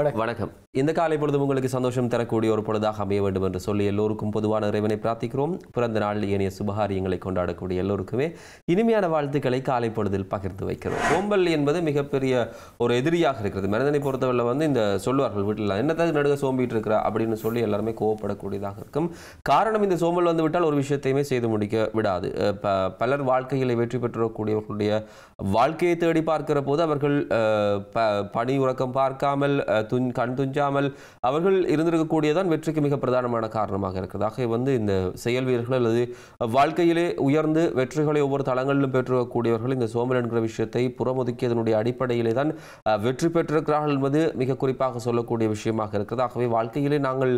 வணக்கம் இந்த காலை பொழுதும் உங்களுக்கு சந்தோஷம் தரக்கூடிய ஒரு பொழுதாக அமைய வேண்டும் என்று சொல்லி எல்லோருக்கும் பொதுவான இறைவனை பிரார்த்திக்கிறோம் பிறந்த நாள் ஏனைய சுபகாரியங்களை கொண்டாடக்கூடிய எல்லோருக்குமே இனிமையான வாழ்த்துக்களை காலை பொழுதில் பகிர்ந்து வைக்கிறோம் ஓம்பல் என்பது மிகப்பெரிய ஒரு எதிரியாக இருக்கிறது மனிதனை பொறுத்தவரை வந்து இந்த சொல்லுவார்கள் வீட்டில் என்னத்தான் நடுக சோம்பிட்டு இருக்கிற அப்படின்னு சொல்லி எல்லாருமே கோவப்படக்கூடியதாக இருக்கும் காரணம் இந்த சோம்பல் வந்து விட்டால் ஒரு விஷயத்தையுமே செய்து முடிக்க விடாது பலர் வாழ்க்கையில் வெற்றி பெற்றக்கூடியவர்களுடைய வாழ்க்கையை தேடி பார்க்கிற போது அவர்கள் பணி உறக்கம் பார்க்காமல் துன் கண் துஞ்சாமல் அவர்கள் இருந்திருக்கக்கூடியதான் வெற்றிக்கு மிக பிரதானமான காரணமாக இருக்கிறது ஆகவே வந்து இந்த செயல் வீரர்கள் அல்லது வாழ்க்கையிலே உயர்ந்து வெற்றிகளை ஒவ்வொரு தளங்களிலும் பெற்றிருக்கக்கூடியவர்கள் இந்த சோமல் என்கிற விஷயத்தை புறமொதுக்கியதனுடைய அடிப்படையிலே தான் வெற்றி பெற்றிருக்கிறார்கள் என்பது மிக குறிப்பாக சொல்லக்கூடிய விஷயமாக இருக்கிறது ஆகவே வாழ்க்கையிலே நாங்கள்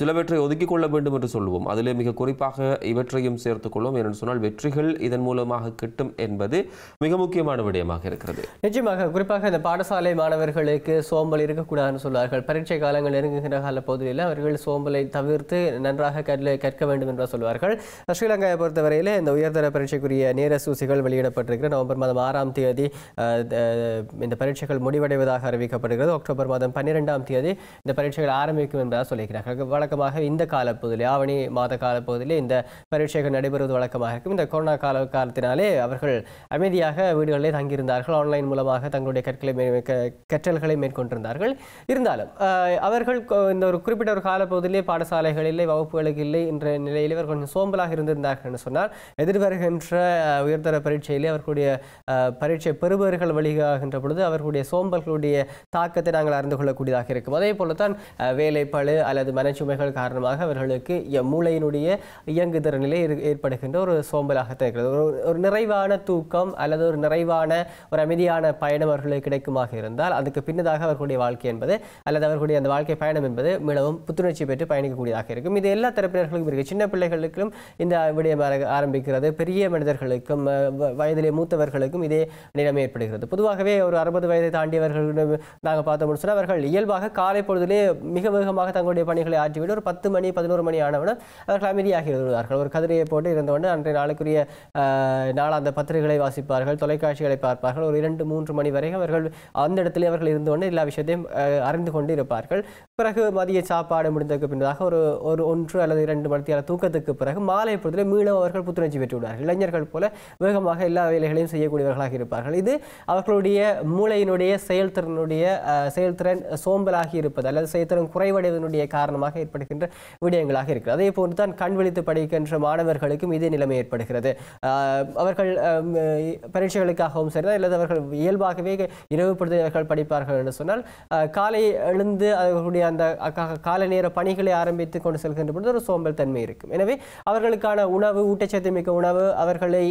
சிலவற்றை ஒதுக்கிக் கொள்ள வேண்டும் என்று சொல்லுவோம் அதிலே மிக குறிப்பாக இவற்றையும் சேர்த்துக்கொள்வோம் என்று சொன்னால் வெற்றிகள் இதன் மூலமாக கிட்டும் என்பது மிக முக்கியமான விடயமாக இருக்கிறது நிச்சயமாக குறிப்பாக இந்த பாடசாலை மாணவர்களுக்கு சோம்பல் இருக்கக்கூடாது என்று சொல்வார்கள் பரீட்சை காலங்கள் நெருங்குகின்ற கால பகுதியில் அவர்கள் சோம்பலை தவிர்த்து நன்றாக கற்க வேண்டும் என்று சொல்வார்கள் ஸ்ரீலங்காவை பொறுத்தவரையில் இந்த உயர்தர பரீட்சைக்குரிய நேர சூசிகள் வெளியிடப்பட்டிருக்கிறது நவம்பர் மாதம் ஆறாம் தேதி இந்த பரீட்சைகள் முடிவடைவதாக அறிவிக்கப்படுகிறது அக்டோபர் மாதம் பன்னிரெண்டாம் தேதி இந்த பரீட்சைகள் ஆரம்பிக்கும் என்பதாக சொல்லியிருக்கிறார்கள் வழக்கமாக இந்த காலப்பகுதியில் ஆவணி மாத காலப்பகுதியில் இந்த பரீட்சைகள் நடைபெறுவது வழக்கமாக இருக்கும் இந்த கொரோனா கால காலத்தினாலே அவர்கள் அமைதியாக வீடுகளிலே தங்கியிருந்தார்கள் ஆன்லைன் மூலமாக தங்களுடைய கற்களை கற்றல்களை மேற்கொண்டிருந்தார்கள் இருந்தாலும் அவர்கள் இந்த ஒரு குறிப்பிட்ட ஒரு காலப்பகுதியிலே பாடசாலைகள் இல்லை வகுப்புகளுக்கு இல்லை என்ற நிலையில் இவர் கொஞ்சம் சோம்பலாக இருந்திருந்தார்கள் என்று சொன்னால் எதிர்வருகின்ற உயர்தர பரீட்சையிலே அவர்களுடைய பரீட்சை பெறுபவர்கள் வழிகாகின்ற பொழுது அவர்களுடைய சோம்பல்களுடைய தாக்கத்தை நாங்கள் அறிந்து கொள்ளக்கூடியதாக இருக்கும் அதே போலத்தான் வேலைப்பழு அல்லது மனச்சுமைகள் காரணமாக அவர்களுக்கு மூளையினுடைய இயங்குதிற நிலை ஏற்படுகின்ற ஒரு சோம்பலாகத்தான் இருக்கிறது ஒரு ஒரு நிறைவான தூக்கம் அல்லது ஒரு நிறைவான ஒரு அமைதியான பயணம் அவர்களுக்கு கிடைக்குமாக இருந்தால் அதுக்கு பின்னதாக அவர்களுடைய வாழ்க்கை என்பது என்பது அல்லது அவர்களுடைய அந்த வாழ்க்கை பயணம் என்பது மிகவும் புத்துணர்ச்சி பெற்று பயணிக்கக்கூடியதாக இருக்கும் இது எல்லா தரப்பினர்களுக்கும் இருக்குது சின்ன பிள்ளைகளுக்கும் இந்த விடயம் ஆரம்பிக்கிறது பெரிய மனிதர்களுக்கும் வயதிலே மூத்தவர்களுக்கும் இதே நிலைமை ஏற்படுகிறது பொதுவாகவே ஒரு அறுபது வயதை தாண்டியவர்கள் நாங்கள் பார்த்தோம்னு சொன்னால் அவர்கள் இயல்பாக காலை பொழுதிலே மிக வேகமாக தங்களுடைய பணிகளை ஆற்றிவிட ஒரு பத்து மணி பதினோரு மணி ஆனவுடன் அவர்கள் அமைதியாகி வருவார்கள் ஒரு கதிரையை போட்டு இருந்தவொடனே அன்றைய நாளுக்குரிய அந்த பத்திரிகைகளை வாசிப்பார்கள் தொலைக்காட்சிகளை பார்ப்பார்கள் ஒரு இரண்டு மூன்று மணி வரை அவர்கள் அந்த இடத்துல அவர்கள் இருந்தவொடனே எல்லா விஷயத்தையும் அறிந்து கொண்டு இருப்பார்கள் பிறகு மதிய சாப்பாடு முடிந்ததுக்கு பின்னதாக ஒரு ஒரு ஒன்று அல்லது இரண்டு மணித்தியால தூக்கத்துக்கு பிறகு மாலை பொழுதில் மீண்டும் அவர்கள் புத்துணர்ச்சி பெற்றுவிடுவார்கள் இளைஞர்கள் போல வேகமாக எல்லா வேலைகளையும் செய்யக்கூடியவர்களாக இருப்பார்கள் இது அவர்களுடைய மூளையினுடைய செயல்திறனுடைய செயல்திறன் சோம்பலாகி இருப்பது அல்லது செயல்திறன் குறைவடைவதனுடைய காரணமாக ஏற்படுகின்ற விடயங்களாக இருக்கிறது அதே போன்று தான் கண் விழித்து படிக்கின்ற மாணவர்களுக்கும் இதே நிலைமை ஏற்படுகிறது அவர்கள் பரீட்சைகளுக்காகவும் சரிதான் அல்லது அவர்கள் இயல்பாகவே இரவு பொழுது அவர்கள் படிப்பார்கள் என்று சொன்னால் காலை எழுந்து அவர்களுடைய அந்த காலை நேர பணிகளை ஆரம்பித்து கொண்டு செல்கின்ற பொழுது ஒரு சோம்பல் தன்மை இருக்கும் எனவே அவர்களுக்கான உணவு ஊட்டச்சத்து மிக்க உணவு அவர்களை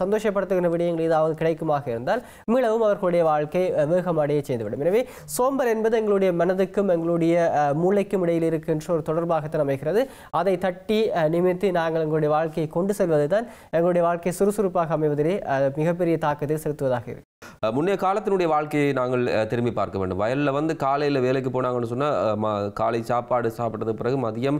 சந்தோஷப்படுத்துகின்ற விடயங்கள் ஏதாவது கிடைக்குமாக இருந்தால் மீளவும் அவர்களுடைய வாழ்க்கை வேகமடைய செய்துவிடும் எனவே சோம்பல் என்பது எங்களுடைய மனதுக்கும் எங்களுடைய மூளைக்கும் இடையில் இருக்கின்ற ஒரு தொடர்பாகத்தான் அமைகிறது அதை தட்டி நிமித்து நாங்கள் எங்களுடைய வாழ்க்கையை கொண்டு செல்வது தான் எங்களுடைய வாழ்க்கை சுறுசுறுப்பாக அமைவதிலே மிகப்பெரிய தாக்கத்தை செலுத்துவதாக இருக்கும் முன்னே காலத்தினுடைய வாழ்க்கையை நாங்கள் திரும்பி பார்க்க வேண்டும் வயலில் வந்து காலையில் வேலைக்கு போனாங்கன்னு சொன்னால் காலை சாப்பாடு சாப்பிட்டதுக்கு பிறகு மதியம்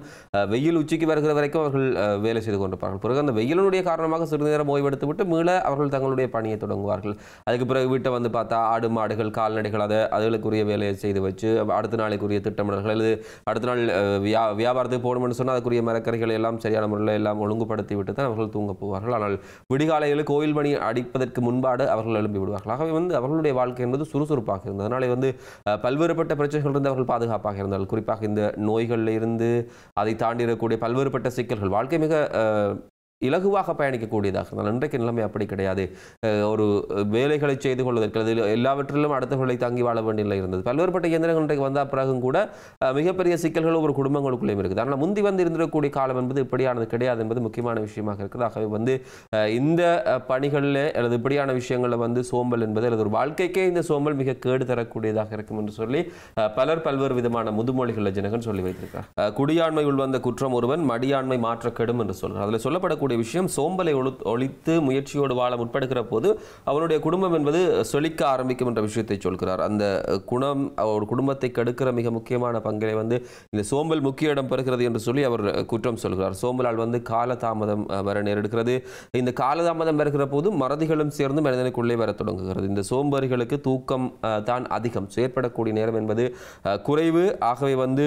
வெயில் உச்சிக்கு வருகிற வரைக்கும் அவர்கள் வேலை செய்து கொண்டிருப்பார்கள் பிறகு அந்த வெயிலினுடைய காரணமாக சிறிது நேரம் ஓய்வெடுத்து விட்டு மீள அவர்கள் தங்களுடைய பணியை தொடங்குவார்கள் அதுக்கு பிறகு வீட்டை வந்து பார்த்தா ஆடு மாடுகள் கால்நடைகள் அதை அதுகளுக்குரிய வேலையை செய்து வச்சு அடுத்த நாளைக்குரிய திட்டமிடல்கள் அல்லது அடுத்த நாள் வியா வியாபாரத்துக்கு போகணும்னு சொன்னால் அதுக்குரிய மரக்கறிகளை எல்லாம் சரியான முறையில் எல்லாம் ஒழுங்குபடுத்தி விட்டு தான் அவர்கள் தூங்க போவார்கள் ஆனால் விடிகாலையில் கோயில் பணி அடிப்பதற்கு முன்பாடு அவர்கள் எழும்பி விடுவார்கள் ஆகவே வந்து அவர்களுடைய வாழ்க்கை என்பது சுறுசுறுப்பாக இருந்தது அதனாலே வந்து பல்வேறுபட்ட பிரச்சனைகள் இருந்து அவர்கள் பாதுகாப்பாக இருந்தார்கள் குறிப்பாக இந்த நோய்களில் இருந்து அதை தாண்டி இருக்கக்கூடிய பல்வேறுபட்ட சிக்கல்கள் வாழ்க்கை மிக இலகுவாக பயணிக்கக்கூடியதாக இருந்தால் இன்றைக்கு நிலைமை அப்படி கிடையாது ஒரு வேலைகளை செய்து கொள்வதற்கு அதில் எல்லாவற்றிலும் அடுத்தவர்களை தாங்கி வாழ வேண்டிய நிலை இருந்தது பல்வேறுபட்ட இயந்திரங்கள் இன்றைக்கு வந்த பிறகும் கூட மிகப்பெரிய சிக்கல்கள் ஒரு குடும்பங்களுக்குள்ளேயும் இருக்குது ஆனால் முந்தி வந்து இருந்திருக்கக்கூடிய காலம் என்பது இப்படியானது கிடையாது என்பது முக்கியமான விஷயமாக இருக்குது ஆகவே வந்து இந்த பணிகளில் அல்லது இப்படியான விஷயங்களில் வந்து சோம்பல் என்பது அல்லது ஒரு வாழ்க்கைக்கே இந்த சோம்பல் மிக கேடு தரக்கூடியதாக இருக்கும் என்று சொல்லி பலர் பல்வேறு விதமான முதுமொழிகள் ஜனகன் சொல்லி வைத்திருக்கிறார் குடியாண்மை உள்வந்த குற்றம் ஒருவன் மடியாண்மை மாற்றக்கெடும் என்று சொல்கிறார் அதில் சொல்லப்படக்கூடிய சொல்லக்கூடிய விஷயம் சோம்பலை ஒழித்து முயற்சியோடு வாழ முற்படுகிற போது அவனுடைய குடும்பம் என்பது சொலிக்க ஆரம்பிக்கும் என்ற விஷயத்தை சொல்கிறார் அந்த குணம் அவர் குடும்பத்தை கெடுக்கிற மிக முக்கியமான பங்கினை வந்து இந்த சோம்பல் முக்கிய இடம் பெறுகிறது என்று சொல்லி அவர் குற்றம் சொல்கிறார் சோம்பலால் வந்து காலதாமதம் வர நேரிடுகிறது இந்த காலதாமதம் வருகிற போது மறதிகளும் சேர்ந்து மனிதனுக்குள்ளே வர தொடங்குகிறது இந்த சோம்பேறிகளுக்கு தூக்கம் தான் அதிகம் செயற்படக்கூடிய நேரம் என்பது குறைவு ஆகவே வந்து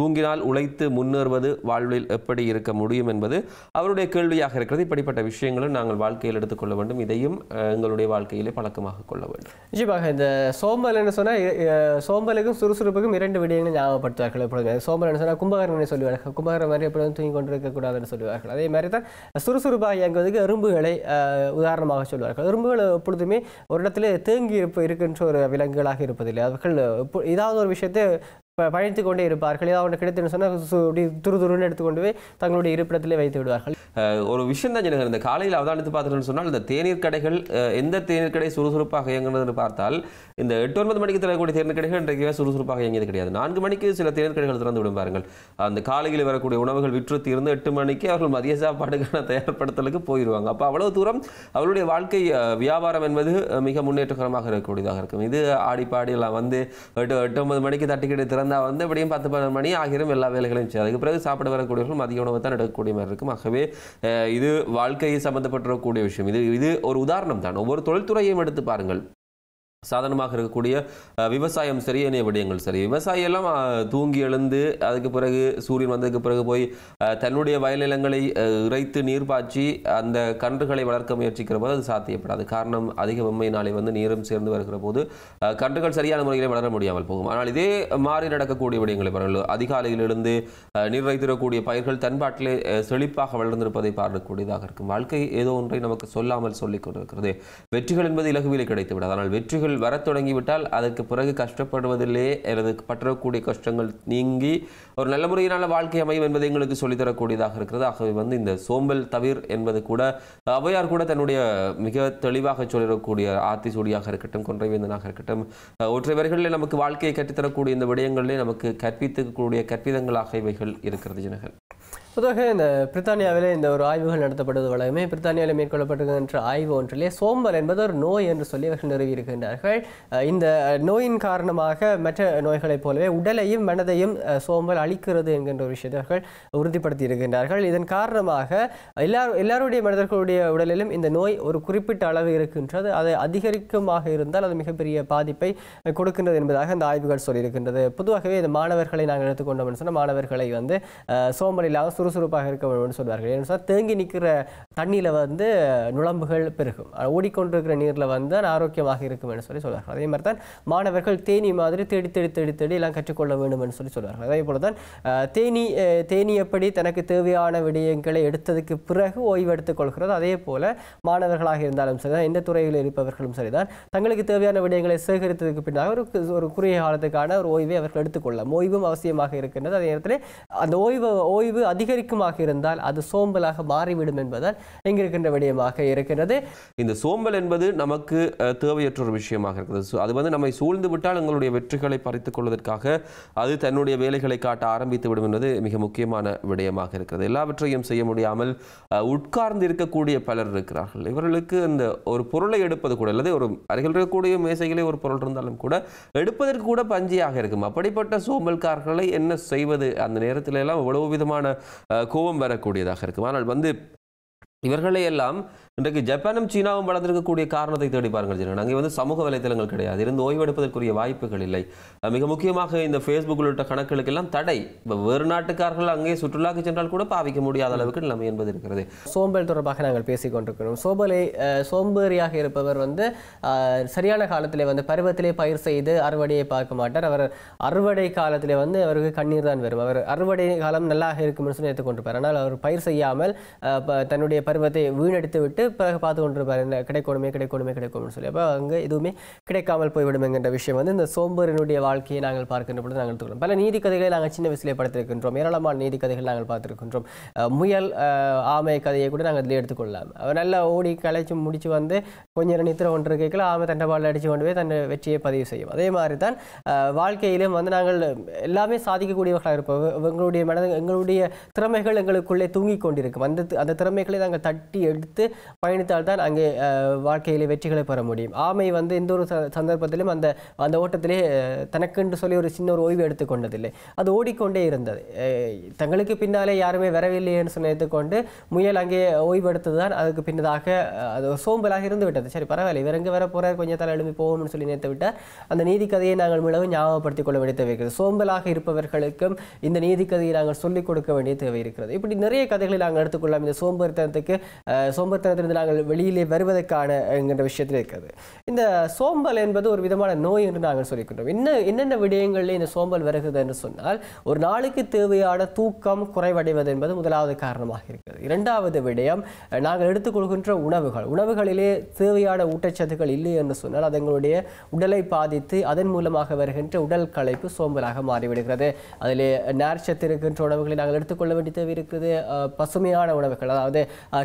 தூங்கினால் உழைத்து முன்னேறுவது வாழ்வில் எப்படி இருக்க முடியும் என்பது அவருடைய கேள்வியாக உதவியாக இருக்கிறது இப்படிப்பட்ட விஷயங்களும் நாங்கள் வாழ்க்கையில் எடுத்துக்கொள்ள வேண்டும் இதையும் எங்களுடைய வாழ்க்கையிலே பழக்கமாக கொள்ள வேண்டும் நிச்சயமாக இந்த சோம்பல் என்ன சொன்னால் சோம்பலுக்கும் சுறுசுறுப்புக்கும் இரண்டு விடயங்கள் ஞாபகப்படுத்துவார்கள் எப்பொழுது சோம்பல் என்ன சொன்னால் கும்பகரன் சொல்லுவார்கள் கும்பகரம் மாதிரி எப்பொழுதும் தூங்கி கொண்டிருக்கக்கூடாதுன்னு சொல்லுவார்கள் அதே மாதிரி தான் சுறுசுறுப்பாக இயங்குவதற்கு எறும்புகளை உதாரணமாக சொல்லுவார்கள் எறும்புகள் எப்பொழுதுமே ஒரு இடத்துல தேங்கி இருப்பு இருக்கின்ற ஒரு விலங்குகளாக இருப்பதில்லை அவர்கள் ஏதாவது ஒரு விஷயத்தை பழைத்து கொண்டே இருப்பார்கள் ஏதாவது ஒன்று கிடைத்தேன்னு சொன்னால் அப்படி துரு துருன்னு எடுத்துக்கொண்டு போய் தங்களுடைய இருப்பிடத்திலே வைத்து விடுவார்கள் ஒரு விஷயம் தான் எனக்கு இந்த காலையில் அவதானித்து பார்த்துட்டோன்னு சொன்னால் இந்த தேநீர் கடைகள் எந்த தேநீர் கடை சுறுசுறுப்பாக இயங்குனதுன்னு பார்த்தால் இந்த எட்டு ஒன்பது மணிக்கு தரக்கூடிய தேநீர் கடைகள் இன்றைக்கு சுறுசுறுப்பாக இயங்கியது கிடையாது நான்கு மணிக்கு சில தேநீர் கடைகள் திறந்து விடும் பாருங்கள் அந்த காலையில் வரக்கூடிய உணவுகள் விற்று தீர்ந்து எட்டு மணிக்கு அவர்கள் மதிய சாப்பாடுக்கான தயார்படுத்தலுக்கு போயிடுவாங்க அப்போ அவ்வளோ தூரம் அவருடைய வாழ்க்கை வியாபாரம் என்பது மிக முன்னேற்றகரமாக இருக்கக்கூடியதாக இருக்கும் இது ஆடிப்பாடி எல்லாம் வந்து எட்டு எட்டு ஒன்பது மணிக்கு தட்டிக்கிட்டு திறந்து நான் வந்து எப்படியும் பத்து பதினொரு மணி ஆகிரும் எல்லா வேலைகளையும் செய்யும் அதுக்கு பிறகு சாப்பிட வரக்கூடியவர்கள் மதிய உணவு தான் எடுக்கக்கூடிய மாதிரி இருக்கும் ஆகவே இது வாழ்க்கையை சம்மந்தப்பட்டிருக்கக்கூடிய விஷயம் இது இது ஒரு உதாரணம் தான் ஒவ்வொரு தொழில்துறையையும் எடுத்து பாருங்கள் சாதனமாக இருக்கக்கூடிய விவசாயம் சரி என்னைய விடயங்கள் சரி விவசாயெல்லாம் தூங்கி எழுந்து அதுக்கு பிறகு சூரியன் வந்ததுக்கு பிறகு போய் தன்னுடைய வயல்நிலங்களை இறைத்து நீர் பாய்ச்சி அந்த கன்றுகளை வளர்க்க முயற்சிக்கிற போது அது சாத்தியப்படாது காரணம் அதிக வெம்மையினாலே வந்து நீரும் சேர்ந்து வருகிற போது கன்றுகள் சரியான முறையில் வளர முடியாமல் போகும் ஆனால் இதே மாறி நடக்கக்கூடிய விடயங்களை பாருங்கள் அதிகாலையில் இருந்து நீர் வைத்திருக்கக்கூடிய பயிர்கள் தன்பாட்டிலே செழிப்பாக வளர்ந்திருப்பதை பார்க்கக்கூடியதாக இருக்கும் வாழ்க்கை ஏதோ ஒன்றை நமக்கு சொல்லாமல் சொல்லிக் கொண்டிருக்கிறது வெற்றிகள் என்பது இலகுவிலே கிடைத்துவிடாது ஆனால் வெற்றிகள் நீங்கள் வர தொடங்கிவிட்டால் அதற்கு பிறகு கஷ்டப்படுவதிலே எனது பற்றக்கூடிய கஷ்டங்கள் நீங்கி ஒரு நல்ல முறையினால வாழ்க்கை அமையும் என்பதை எங்களுக்கு சொல்லித்தரக்கூடியதாக இருக்கிறது ஆகவே வந்து இந்த சோம்பல் தவிர் என்பது கூட அவையார் கூட தன்னுடைய மிக தெளிவாக சொல்லிடக்கூடிய ஆத்திசூடியாக இருக்கட்டும் கொன்றைவேந்தனாக இருக்கட்டும் ஒற்றைவர்களே நமக்கு வாழ்க்கையை கற்றுத்தரக்கூடிய இந்த விடயங்களிலே நமக்கு கற்பித்துக்கூடிய கற்பிதங்களாக இவைகள் இருக்கிறது ஜனகன் பொதுவாக இந்த பிரித்தானியாவிலே இந்த ஒரு ஆய்வுகள் நடத்தப்படுவது வழக்கமே பிரித்தானியாவில் மேற்கொள்ளப்பட்டிருக்கின்ற ஆய்வு ஒன்றிலே சோம்பல் என்பது ஒரு நோய் என்று சொல்லி அவர்கள் நிறுவியிருக்கின்றார்கள் இந்த நோயின் காரணமாக மற்ற நோய்களைப் போலவே உடலையும் மனதையும் சோம்பல் அளிக்கிறது என்கின்ற ஒரு விஷயத்தை அவர்கள் உறுதிப்படுத்தி இருக்கின்றார்கள் இதன் காரணமாக எல்லாரும் எல்லாருடைய மனிதர்களுடைய உடலிலும் இந்த நோய் ஒரு குறிப்பிட்ட அளவு இருக்கின்றது அது அதிகரிக்குமாக இருந்தால் அது மிகப்பெரிய பாதிப்பை கொடுக்கின்றது என்பதாக அந்த ஆய்வுகள் சொல்லியிருக்கின்றது பொதுவாகவே இந்த மாணவர்களை நாங்கள் எடுத்துக்கொண்டோம்னு சொன்னால் மாணவர்களை வந்து சோம்பலில் இல்லாத சுறுசுறுப்பாக இருக்க வேண்டும் சொல்வார்கள் ஏன்னு தேங்கி நிற்கிற தண்ணியில் வந்து நுழம்புகள் பெருகும் ஓடிக்கொண்டிருக்கிற நீரில் வந்து ஆரோக்கியமாக இருக்கும் என்று சொல்லி சொல்வார்கள் அதே மாதிரி தான் மாணவர்கள் தேனி மாதிரி தேடி தேடி தேடி தேடி எல்லாம் கற்றுக்கொள்ள என்று சொல்லி சொல்வார்கள் அதே போல தான் தேனி தேனி எப்படி தனக்கு தேவையான விடயங்களை எடுத்ததுக்கு பிறகு ஓய்வு எடுத்துக்கொள்கிறது அதே போல் மாணவர்களாக இருந்தாலும் சரி தான் எந்த துறையில் இருப்பவர்களும் சரிதான் தங்களுக்கு தேவையான விடயங்களை சேகரித்ததுக்கு பின்னாக ஒரு ஒரு குறுகிய காலத்துக்கான ஒரு ஓய்வை அவர்கள் எடுத்துக்கொள்ளலாம் ஓய்வும் அவசியமாக இருக்கின்றது அதே நேரத்தில் அந்த ஓய்வு ஓய்வு அதிகரிக்குமாக இருந்தால் அது சோம்பலாக மாறிவிடும் என்பதால் இங்கிருக்கின்ற விடயமாக இருக்கின்றது இந்த சோம்பல் என்பது நமக்கு தேவையற்ற ஒரு விஷயமாக இருக்கிறது அது வந்து நம்மை சூழ்ந்து விட்டால் எங்களுடைய வெற்றிகளை பறித்துக் கொள்வதற்காக அது தன்னுடைய வேலைகளை காட்ட ஆரம்பித்து விடும் என்பது மிக முக்கியமான விடயமாக இருக்கிறது எல்லாவற்றையும் செய்ய முடியாமல் உட்கார்ந்து இருக்கக்கூடிய பலர் இருக்கிறார்கள் இவர்களுக்கு இந்த ஒரு பொருளை எடுப்பது கூட அல்லது ஒரு அருகில் இருக்கக்கூடிய மேசைகளே ஒரு பொருள் இருந்தாலும் கூட எடுப்பதற்கு கூட பஞ்சியாக இருக்கும் அப்படிப்பட்ட சோம்பல்காரர்களை என்ன செய்வது அந்த நேரத்தில் எல்லாம் எவ்வளவு விதமான கோபம் வரக்கூடியதாக இருக்கும் ஆனால் வந்து இவர்களையெல்லாம் இன்றைக்கு ஜப்பானும் சீனாவும் வளர்ந்திருக்கக்கூடிய காரணத்தை தேடி பாருங்கள் ஜெனரல் அங்கே வந்து சமூக வலைத்தளங்கள் கிடையாது இருந்து ஓய்வெடுப்பதற்குரிய வாய்ப்புகள் இல்லை மிக முக்கியமாக இந்த ஃபேஸ்புக் உள்ளிட்ட கணக்குகளுக்கெல்லாம் தடை இப்போ வேறு நாட்டுக்காரர்கள் அங்கே சுற்றுலாக்கு சென்றால் கூட பாவிக்க முடியாத அளவுக்கு நிலைமை என்பது இருக்கிறது சோம்பல் தொடர்பாக நாங்கள் பேசிக் கொண்டிருக்கிறோம் சோம்பலை சோம்பேறியாக இருப்பவர் வந்து சரியான காலத்தில் வந்து பருவத்திலே பயிர் செய்து அறுவடையை பார்க்க மாட்டார் அவர் அறுவடை காலத்தில் வந்து அவருக்கு கண்ணீர் தான் வரும் அவர் அறுவடை காலம் நல்லாக இருக்கும் சொல்லி எடுத்துக்கொண்டிருப்பார் ஆனால் அவர் பயிர் செய்யாமல் தன்னுடைய பருவத்தை வீணடித்து விட்டு பிறகு பார்த்து கொண்டிருப்பார் என்ன கிடைக்கணுமே கிடைக்கணுமே கிடைக்கணும்னு சொல்லி அப்போ அங்கே எதுவுமே கிடைக்காமல் போய்விடும் என்கின்ற விஷயம் வந்து இந்த சோம்பரனுடைய வாழ்க்கையை நாங்கள் பார்க்கின்ற பொழுது நாங்கள் எடுத்துக்கிறோம் பல நீதி கதைகளை நாங்கள் சின்ன வயசுலேயே படுத்திருக்கின்றோம் ஏராளமான நீதி கதைகள் நாங்கள் பார்த்துருக்கின்றோம் முயல் ஆமை கதையை கூட நாங்கள் இதில் எடுத்துக்கொள்ளலாம் நல்லா ஓடி கலைச்சி முடித்து வந்து கொஞ்ச நேரம் நித்திரம் ஒன்று கேட்கல ஆமை தண்டபாலில் அடித்து கொண்டு போய் தன் வெற்றியை பதிவு செய்யும் அதே மாதிரி தான் வாழ்க்கையிலும் வந்து நாங்கள் எல்லாமே சாதிக்கக்கூடியவர்களாக இருப்போம் எங்களுடைய மனது எங்களுடைய திறமைகள் எங்களுக்குள்ளே தூங்கி கொண்டிருக்கும் அந்த அந்த திறமைகளை நாங்கள் தட்டி எடுத்து பயணித்தால் தான் அங்கே வாழ்க்கையிலே வெற்றிகளை பெற முடியும் ஆமை வந்து எந்த ஒரு சந்தர்ப்பத்திலும் அந்த அந்த ஓட்டத்திலே தனக்குன்று சொல்லி ஒரு சின்ன ஒரு ஓய்வு எடுத்துக்கொண்டதில்லை அது ஓடிக்கொண்டே இருந்தது தங்களுக்கு பின்னாலே யாருமே வரவில்லைன்னு சொன்னதை கொண்டு முயல் அங்கே ஓய்வு எடுத்தது தான் அதுக்கு பின்னதாக அது சோம்பலாக இருந்து விட்டது சரி பரவாயில்ல இவர் எங்கே வர போகிறார் கொஞ்சம் தலை எழுப்பி போகும்னு சொல்லி நினைத்து விட்டால் அந்த நீதிக்கதையை கதையை நாங்கள் மீளவும் ஞாபகப்படுத்திக் கொள்ள வேண்டிய தேவை இருக்கிறது சோம்பலாக இருப்பவர்களுக்கும் இந்த நீதிக்கதையை கதையை நாங்கள் சொல்லிக் கொடுக்க வேண்டிய தேவை இருக்கிறது இப்படி நிறைய கதைகளை நாங்கள் எடுத்துக்கொள்ளலாம் இந்த சோம்பேறித்தனத்துக்கு சோம்பேறித்தனத்தின் இருந்து நாங்கள் வெளியிலே வருவதற்கான என்கின்ற விஷயத்தில் இருக்கிறது இந்த சோம்பல் என்பது ஒரு விதமான நோய் என்று நாங்கள் சொல்லிக்கின்றோம் என்ன என்னென்ன விடயங்களில் இந்த சோம்பல் வருகிறது என்று சொன்னால் ஒரு நாளுக்கு தேவையான தூக்கம் குறைவடைவது என்பது முதலாவது காரணமாக இருக்கிறது இரண்டாவது விடயம் நாங்கள் எடுத்துக்கொள்கின்ற உணவுகள் உணவுகளிலே தேவையான ஊட்டச்சத்துக்கள் இல்லை என்று சொன்னால் அது எங்களுடைய உடலை பாதித்து அதன் மூலமாக வருகின்ற உடல் களைப்பு சோம்பலாக மாறிவிடுகிறது அதிலே நேர்ச்சத்து இருக்கின்ற உணவுகளை நாங்கள் எடுத்துக்கொள்ள வேண்டிய தேவை இருக்கிறது பசுமையான உணவுகள் அதாவது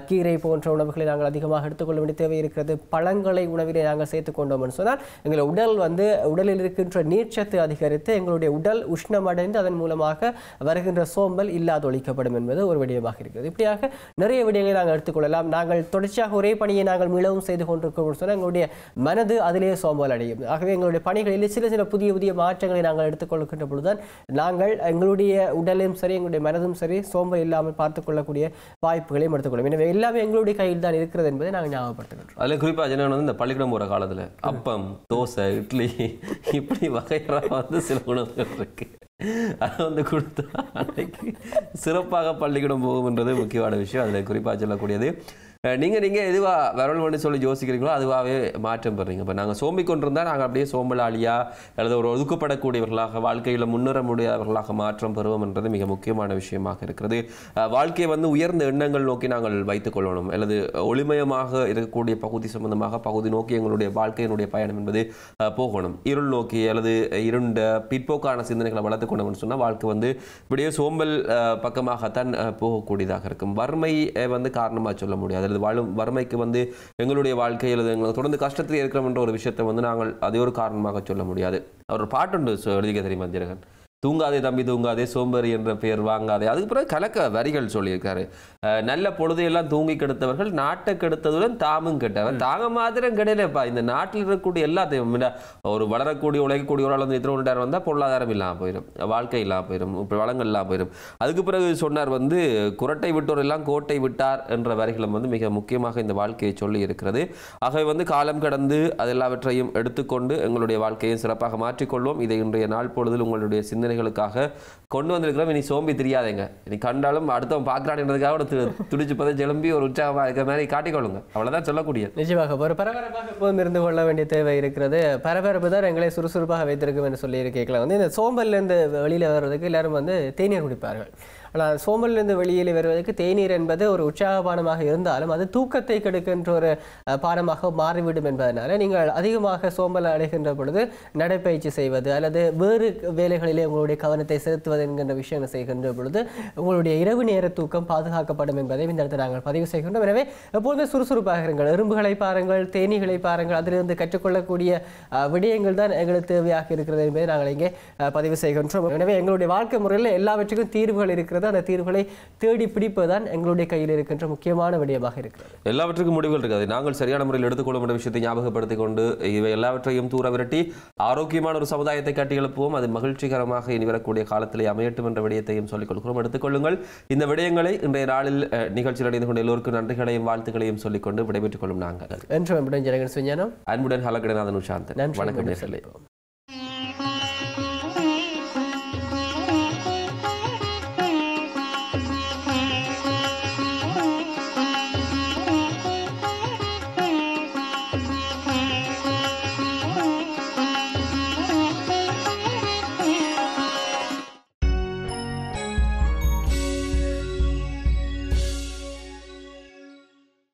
கீரை போன்ற உணவுகளை நாங்கள் அதிகமாக எடுத்துக்கொள்ள வேண்டிய தேவை இருக்கிறது பழங்களை உணவிலே நாங்கள் சேர்த்துக்கொண்டோம்னு சொன்னால் எங்கள் உடல் வந்து உடலில் இருக்கின்ற நீர்ச்சத்து அதிகரித்து எங்களுடைய உடல் உஷ்ணமடைந்து அதன் மூலமாக வருகின்ற சோம்பல் ஒழிக்கப்படும் என்பது ஒரு விடயமாக இருக்கிறது இப்படியாக நிறைய விடயங்களை நாங்கள் எடுத்துக்கொள்ளலாம் நாங்கள் தொடர்ச்சியாக ஒரே பணியை நாங்கள் மீளவும் செய்து கொண்டிருக்கோம் சொன்னால் எங்களுடைய மனது அதிலேயே சோம்பல் அடையும் ஆகவே எங்களுடைய பணிகளில் சில சில புதிய புதிய மாற்றங்களை நாங்கள் எடுத்துக்கொள்கின்ற பொழுதுதான் நாங்கள் எங்களுடைய உடலும் சரி எங்களுடைய மனதும் சரி சோம்பல் இல்லாமல் பார்த்துக்கொள்ளக்கூடிய வாய்ப்புகளையும் எடுத்துக்கொள்ளும் எனவே எல்லாமே எங்களுடைய கையில் தான் இருக்கிறது என்பதை நாங்கள் ஞாபகப்படுத்துகிறோம் அதில் குறிப்பாக ஜனவன் வந்து இந்த பள்ளிக்கூடம் போகிற காலத்தில் அப்பம் தோசை இட்லி இப்படி வகையறா வந்து சில உணவுகள் இருக்கு அதை வந்து கொடுத்தா அன்றைக்கு சிறப்பாக பள்ளிக்கூடம் போகும்ன்றது முக்கியமான விஷயம் அதில் குறிப்பாக சொல்லக்கூடியது நீங்கள் நீங்கள் எதுவாக வரல் வந்து சொல்லி யோசிக்கிறீங்களோ அதுவாகவே மாற்றம் பெறீங்க இப்போ நாங்கள் சோம்பி கொண்டிருந்தால் நாங்கள் அப்படியே சோம்பலாளியாக அல்லது ஒரு ஒதுக்கப்படக்கூடியவர்களாக வாழ்க்கையில் முன்னேற முடியாதவர்களாக மாற்றம் பெறுவோம் என்றது மிக முக்கியமான விஷயமாக இருக்கிறது வாழ்க்கையை வந்து உயர்ந்த எண்ணங்கள் நோக்கி நாங்கள் வைத்துக்கொள்ளணும் அல்லது ஒளிமயமாக இருக்கக்கூடிய பகுதி சம்பந்தமாக பகுதி நோக்கி எங்களுடைய வாழ்க்கையினுடைய பயணம் என்பது போகணும் இருள் நோக்கி அல்லது இருண்ட பிற்போக்கான சிந்தனைகளை வளர்த்துக்கொண்டோம்னு சொன்னால் வாழ்க்கை வந்து இப்படியே சோம்பல் பக்கமாகத்தான் போகக்கூடியதாக இருக்கும் வறுமையை வந்து காரணமாக சொல்ல முடியாது அல்லது வாழும் வறுமைக்கு வந்து எங்களுடைய வாழ்க்கை அல்லது எங்களை தொடர்ந்து கஷ்டத்தில் இருக்கிறோம் என்ற ஒரு விஷயத்தை வந்து நாங்கள் அதே ஒரு காரணமாக சொல்ல முடியாது அவர் பாட்டு எழுதிக்க தெரியுமா தினகன் தூங்காதே தம்பி தூங்காதே சோம்பேறி என்ற பெயர் வாங்காதே அதுக்கு பிறகு கலக்க வரிகள் சொல்லியிருக்காரு நல்ல பொழுதையெல்லாம் தூங்கி கெடுத்தவர்கள் நாட்டை கெடுத்ததுடன் தாமும் கெட்டவர் தாங்க மாத்திரம் கிடையிலப்பா இந்த நாட்டில் இருக்கக்கூடிய எல்லாத்தையும் ஒரு வளரக்கூடிய உழைக்கக்கூடிய ஒரு வந்து இத்திரம் வந்தால் பொருளாதாரம் இல்லாமல் போயிடும் வாழ்க்கை இல்லாமல் போயிடும் வளங்கள் இல்லாமல் போயிடும் அதுக்கு பிறகு சொன்னார் வந்து குரட்டை விட்டோர் எல்லாம் கோட்டை விட்டார் என்ற வரிகளும் வந்து மிக முக்கியமாக இந்த வாழ்க்கையை சொல்லி இருக்கிறது ஆகவே வந்து காலம் கடந்து அதெல்லாவற்றையும் எடுத்துக்கொண்டு எங்களுடைய வாழ்க்கையை சிறப்பாக மாற்றிக்கொள்வோம் இதை இன்றைய நாள் பொழுதில் உங்களுடைய சிந்தனை வேலைகளுக்காக கொண்டு வந்திருக்கிறோம் இனி சோம்பி தெரியாதேங்க இனி கண்டாலும் அடுத்தவன் பார்க்குறான்றதுக்காக ஒரு துடிச்சு பதை ஜெலம்பி ஒரு உற்சாகமாக இருக்கிற மாதிரி காட்டிக்கொள்ளுங்க அவ்வளோதான் சொல்லக்கூடிய நிஜமாக ஒரு பரபரப்பாக எப்போதும் இருந்து கொள்ள வேண்டிய தேவை இருக்கிறது பரபரப்பு தான் எங்களை சுறுசுறுப்பாக வைத்திருக்கும் என்று சொல்லி வந்து இந்த சோம்பல்லேருந்து வெளியில் வர்றதுக்கு எல்லாரும் வந்து தேநீர் குடிப்பார்கள் ஆனால் சோமலிருந்து வெளியில் வருவதற்கு தேநீர் என்பது ஒரு உற்சாகபானமாக இருந்தாலும் அது தூக்கத்தை கெடுக்கின்ற ஒரு பானமாக மாறிவிடும் என்பதனால நீங்கள் அதிகமாக சோம்பல் அடைகின்ற பொழுது நடைப்பயிற்சி செய்வது அல்லது வேறு வேலைகளிலே உங்களுடைய கவனத்தை செலுத்துவது என்கின்ற விஷயங்களை செய்கின்ற பொழுது உங்களுடைய இரவு நேர தூக்கம் பாதுகாக்கப்படும் என்பதை இந்த இடத்தில் நாங்கள் பதிவு செய்கின்றோம் எனவே எப்போதுமே சுறுசுறுப்பாக இருங்கள் எறும்புகளை பாருங்கள் தேனீகளை பாருங்கள் அதிலிருந்து கற்றுக்கொள்ளக்கூடிய விடயங்கள் தான் எங்களுக்கு தேவையாக இருக்கிறது என்பதை நாங்கள் இங்கே பதிவு செய்கின்றோம் எனவே எங்களுடைய வாழ்க்கை முறையில் எல்லாவற்றுக்கும் தீர்வுகள் இருக்கிறது இருக்கிறது அந்த தீர்வுகளை தேடி பிடிப்பதுதான் எங்களுடைய கையில் இருக்கின்ற முக்கியமான விடயமாக இருக்கிறது எல்லாவற்றுக்கும் முடிவுகள் இருக்காது நாங்கள் சரியான முறையில் எடுத்துக்கொள்ள வேண்டிய விஷயத்தை ஞாபகப்படுத்திக் கொண்டு இவை எல்லாவற்றையும் தூர விரட்டி ஆரோக்கியமான ஒரு சமுதாயத்தை கட்டி எழுப்புவோம் அது மகிழ்ச்சிகரமாக இனி வரக்கூடிய காலத்திலே அமையட்டும் என்ற விடயத்தையும் சொல்லிக் கொடுக்கிறோம் எடுத்துக்கொள்ளுங்கள் இந்த விடயங்களை இன்றைய நாளில் நிகழ்ச்சியில் அடைந்து கொண்ட எல்லோருக்கும் நன்றிகளையும் வாழ்த்துக்களையும் சொல்லிக்கொண்டு விடைபெற்றுக் கொள்ளும் நாங்கள் என்று அன்புடன் ஹலகடநாதன் உஷாந்த் வணக்கம் நேர்களை